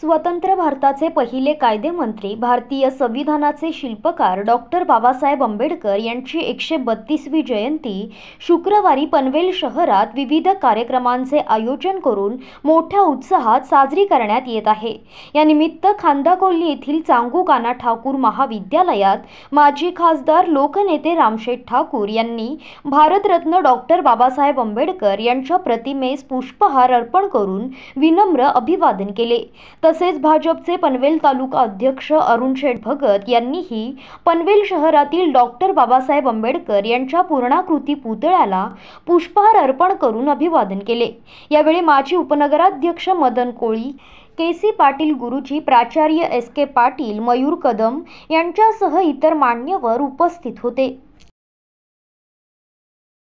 स्वतंत्र भारताचे पहिले कायदेमंत्री भारतीय संविधानाचे शिल्पकार डॉक्टर बाबासाहेब आंबेडकर यांची एकशे बत्तीसवी जयंती शुक्रवारी पनवेल शहरात विविध कार्यक्रमांचे आयोजन करून मोठ्या उत्साहात साजरी करण्यात येत आहे या निमित्त खांदाकोल्ली येथील चांगू काना ठाकूर महाविद्यालयात माजी खासदार लोकनेते रामशेठ ठाकूर यांनी भारतरत्न डॉक्टर बाबासाहेब आंबेडकर यांच्या प्रतिमेस पुष्पहार अर्पण करून विनम्र अभिवादन केले तसेच भाजपचे पनवेल तालुका अध्यक्ष अरुण शेठ भगत यांनीही पनवेल शहरातील डॉक्टर बाबासाहेब आंबेडकर यांच्या पूर्णाकृती पुतळ्याला पुष्पहार अर्पण करून अभिवादन केले यावेळी माजी उपनगराध्यक्ष मदन कोळी के सी पाटील गुरुजी प्राचार्य एस के पाटील मयूर कदम यांच्यासह इतर मान्यवर उपस्थित होते